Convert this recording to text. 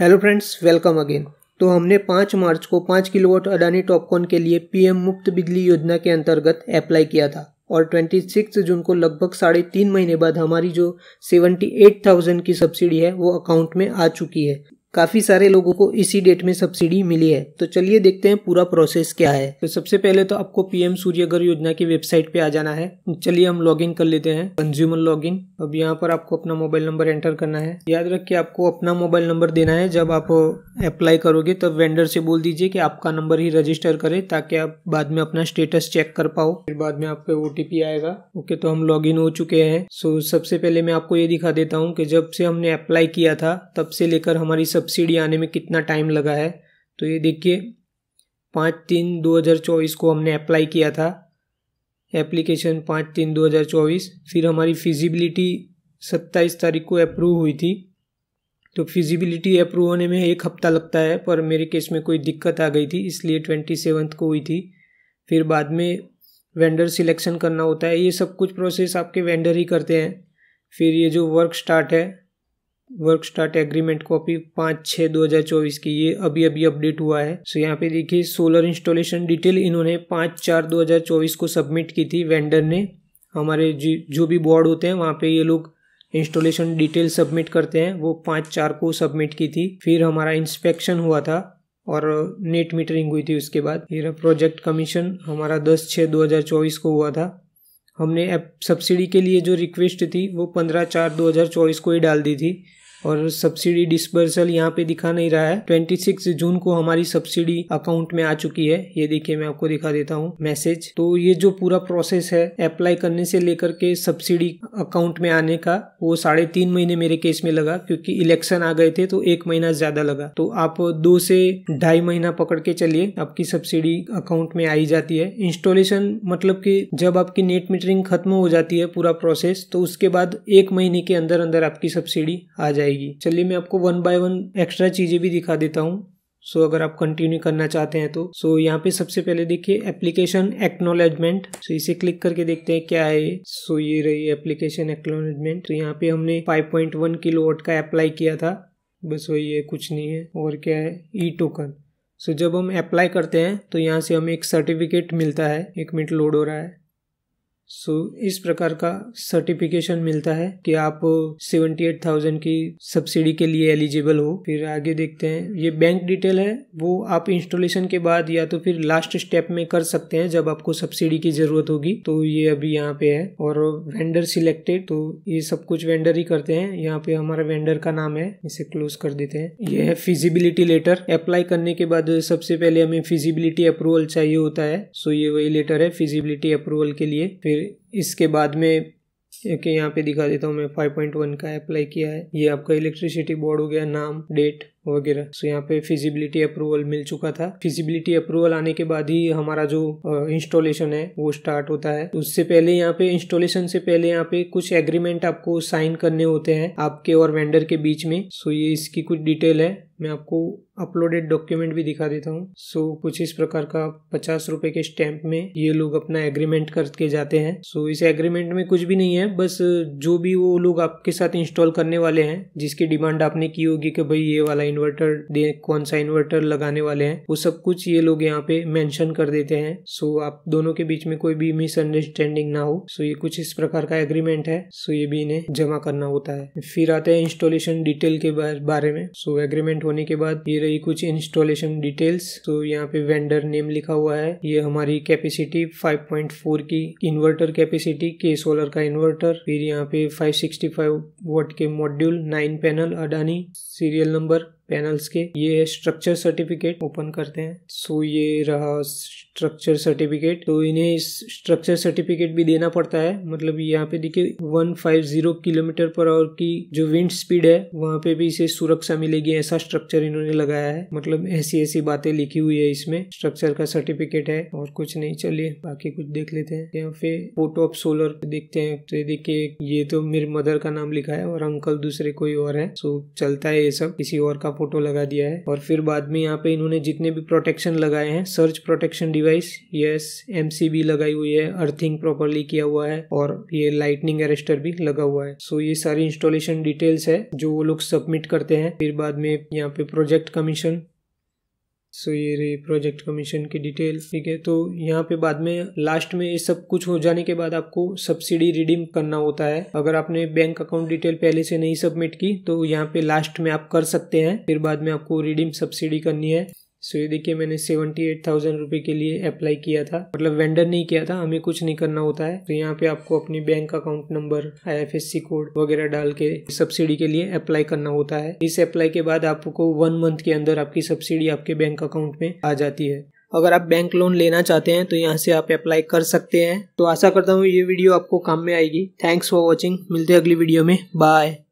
hello friends welcome again तो हमने 5 मार्च को 5 किलोवाट अडानी टॉपकॉन के लिए पीएम मुफ्त बिजली योजना के अंतर्गत अप्लाई किया था और 26 जून को लगभग साढ़े तीन महीने बाद हमारी जो 78,000 की सब्सिडी है वो अकाउंट में आ चुकी है काफ़ी सारे लोगों को इसी डेट में सब्सिडी मिली है तो चलिए देखते हैं पूरा प्रोसेस क्या है तो सबसे पहले तो आपको पीएम सूर्य घर योजना की वेबसाइट पे आ जाना है चलिए हम लॉगिन कर लेते हैं कंज्यूमर लॉगिन अब यहाँ पर आपको अपना मोबाइल नंबर एंटर करना है याद रखिए आपको अपना मोबाइल नंबर देना है जब आप अप्लाई करोगे तब वेंडर से बोल दीजिए कि आपका नंबर ही रजिस्टर करे ताकि आप बाद में अपना स्टेटस चेक कर पाओ फिर बाद में आपका ओटीपी ओ आएगा ओके तो हम लॉग हो चुके हैं सो सबसे पहले मैं आपको ये दिखा देता हूँ कि जब से हमने अप्लाई किया था तब से लेकर हमारी सब्सिडी आने में कितना टाइम लगा है तो ये देखिए पाँच तीन दो हज़ार चौबीस को हमने अप्लाई किया था एप्लीकेशन पाँच तीन दो हज़ार चौबीस फिर हमारी फिजिबिलिटी सत्ताईस तारीख को अप्रूव हुई थी तो फिजिबिलिटी अप्रूव होने में एक हफ्ता लगता है पर मेरे केस में कोई दिक्कत आ गई थी इसलिए ट्वेंटी सेवन्थ को हुई थी फिर बाद में वेंडर सिलेक्शन करना होता है ये सब कुछ प्रोसेस आपके वेंडर ही करते हैं फिर ये जो वर्क स्टार्ट है वर्क स्टार्ट एग्रीमेंट कॉपी पाँच छः दो हज़ार चौबीस की ये अभी अभी अपडेट हुआ है सो यहाँ पे देखिए सोलर इंस्टॉलेशन डिटेल इन्होंने पाँच चार दो हज़ार चौबीस को सबमिट की थी वेंडर ने हमारे जो भी बोर्ड होते हैं वहाँ पे ये लोग इंस्टॉलेशन डिटेल सबमिट करते हैं वो पाँच चार को सबमिट की थी फिर हमारा इंस्पेक्शन हुआ था और नेट मीटरिंग हुई थी उसके बाद फिर प्रोजेक्ट कमीशन हमारा दस छः दो हज़ार चौबीस को हुआ था हमने सब्सिडी के लिए जो रिक्वेस्ट थी वो पंद्रह चार दो हज़ार चौबीस को ही डाल दी थी और सब्सिडी डिस्बर्सल यहाँ पे दिखा नहीं रहा है 26 जून को हमारी सब्सिडी अकाउंट में आ चुकी है ये देखिए मैं आपको दिखा देता हूँ मैसेज तो ये जो पूरा प्रोसेस है अप्लाई करने से लेकर के सब्सिडी अकाउंट में आने का वो साढ़े तीन महीने मेरे केस में लगा क्योंकि इलेक्शन आ गए थे तो एक महीना ज्यादा लगा तो आप दो से ढाई महीना पकड़ के चलिए आपकी सब्सिडी अकाउंट में आई जाती है इंस्टॉलेशन मतलब की जब आपकी नेट मीटरिंग खत्म हो जाती है पूरा प्रोसेस तो उसके बाद एक महीने के अंदर अंदर आपकी सब्सिडी आ जाएगी जाएगी चलिए मैं आपको वन बाय वन एक्स्ट्रा चीज़ें भी दिखा देता हूँ सो so, अगर आप कंटिन्यू करना चाहते हैं तो सो so, यहाँ पे सबसे पहले देखिए एप्लीकेशन एक्नोलेजमेंट सो इसे क्लिक करके देखते हैं क्या है सो so, ये रही एप्लीकेशन एक्नोलेजमेंट तो यहाँ पे हमने 5.1 किलो वोट का अप्लाई किया था बस वही है कुछ नहीं है और क्या है ई टोकन सो जब हम अप्लाई करते हैं तो यहाँ से हमें एक सर्टिफिकेट मिलता है एक मिनट लोड हो रहा है सो so, इस प्रकार का सर्टिफिकेशन मिलता है कि आप 78,000 की सब्सिडी के लिए एलिजिबल हो फिर आगे देखते हैं ये बैंक डिटेल है वो आप इंस्टॉलेशन के बाद या तो फिर लास्ट स्टेप में कर सकते हैं जब आपको सब्सिडी की ज़रूरत होगी तो ये अभी यहाँ पे है और वेंडर सिलेक्टेड तो ये सब कुछ वेंडर ही करते हैं यहाँ पे हमारा वेंडर का नाम है इसे क्लोज कर देते हैं ये है फिजिबिलिटी लेटर अप्लाई करने के बाद सबसे पहले हमें फिजिबिलिटी अप्रूवल चाहिए होता है सो so, ये वही लेटर है फिजिबिलिटी अप्रूवल के लिए फिर इसके बाद में कि यहाँ पे दिखा देता हूँ मैं 5.1 का अप्लाई किया है ये आपका इलेक्ट्रिसिटी बोर्ड हो गया नाम डेट वगैरह सो यहाँ पे फिजिबिलिटी अप्रूवल मिल चुका था फिजिबिलिटी अप्रूवल आने के बाद ही हमारा जो इंस्टॉलेशन है वो स्टार्ट होता है उससे पहले यहाँ पे इंस्टॉलेशन से पहले यहाँ पे कुछ एग्रीमेंट आपको साइन करने होते हैं आपके और वेंडर के बीच में सो ये इसकी कुछ डिटेल है मैं आपको अपलोडेड डॉक्यूमेंट भी दिखा देता हूँ सो so, कुछ इस प्रकार का पचास रुपए के स्टैंप में ये लोग अपना एग्रीमेंट करके जाते हैं सो so, इस एग्रीमेंट में कुछ भी नहीं है बस जो भी वो लोग आपके साथ इंस्टॉल करने वाले हैं जिसकी डिमांड आपने की होगी कि भाई ये वाला इन्वर्टर दे कौन सा इन्वर्टर लगाने वाले हैं वो सब कुछ ये लोग यहाँ पे मेंशन कर देते हैं सो आप दोनों के बीच में कोई भी मिसअंडरस्टैंडिंग ना हो सो ये कुछ इस प्रकार का एग्रीमेंट है सो ये भी इन्हें जमा करना होता है फिर आते हैं इंस्टॉलेशन डिटेल के बारे में सो एग्रीमेंट होने के बाद ये रही कुछ इंस्टॉलेशन डिटेल्स तो यहाँ पे वेंडर नेम लिखा हुआ है ये हमारी कैपेसिटी 5.4 की इन्वर्टर कैपेसिटी के सोलर का इन्वर्टर फिर यहाँ पे 565 वोट के module nine panel Adani serial number panels के ये स्ट्रक्चर सर्टिफिकेट ओपन करते हैं सो so, ये रहा स्ट्रक्चर सर्टिफिकेट तो इन्हें स्ट्रक्चर सर्टिफिकेट भी देना पड़ता है मतलब यहाँ पे देखिए 150 किलोमीटर पर आवर की जो विंड स्पीड है वहाँ पे भी इसे सुरक्षा मिलेगी ऐसा स्ट्रक्चर इन्होंने लगाया है मतलब ऐसी ऐसी बातें लिखी हुई है इसमें स्ट्रक्चर का सर्टिफिकेट है और कुछ नहीं चलिए बाकी कुछ देख लेते हैं यहाँ पे फोटो ऑफ सोलर देखते हैं तो देखिए ये तो मेरे मदर का नाम लिखा है और अंकल दूसरे कोई और है सो चलता है ये सब किसी और का फोटो लगा दिया है और फिर बाद में यहाँ पे इन्होंने जितने भी प्रोटेक्शन लगाए हैं surge protection device S M लगाई हुई है अर्थिंग प्रॉपरली किया हुआ है और ये लाइटनिंग अरेस्टर भी लगा हुआ है सो ये सारी इंस्टॉलेशन डिटेल्स है जो वो लोग सबमिट करते हैं फिर बाद में यहाँ पे प्रोजेक्ट कमीशन सो ये रही प्रोजेक्ट कमीशन की डिटेल ठीक है तो यहाँ पे बाद में लास्ट में ये सब कुछ हो जाने के बाद आपको सब्सिडी रिडीम करना होता है अगर आपने बैंक अकाउंट डिटेल पहले से नहीं सबमिट की तो यहाँ पे लास्ट में आप कर सकते हैं फिर बाद में आपको रिडीम सब्सिडी करनी है सो ये देखिए मैंने सेवेंटी एट थाउजेंड रुपये के लिए अप्लाई किया था मतलब वेंडर नहीं किया था हमें कुछ नहीं करना होता है तो यहाँ पे आपको अपनी bank account number IFSC code वगैरह डाल के सब्सिडी के लिए अप्लाई करना होता है इस अप्लाई के बाद आपको वन मंथ के अंदर आपकी सब्सिडी आपके बैंक अकाउंट में आ जाती है अगर आप बैंक लोन लेना चाहते हैं तो यहाँ से आप अप्लाई कर सकते हैं तो आशा करता हूँ ये वीडियो आपको काम में आएगी थैंक्स फॉर वॉचिंग मिलते हैं अगली वीडियो में बाय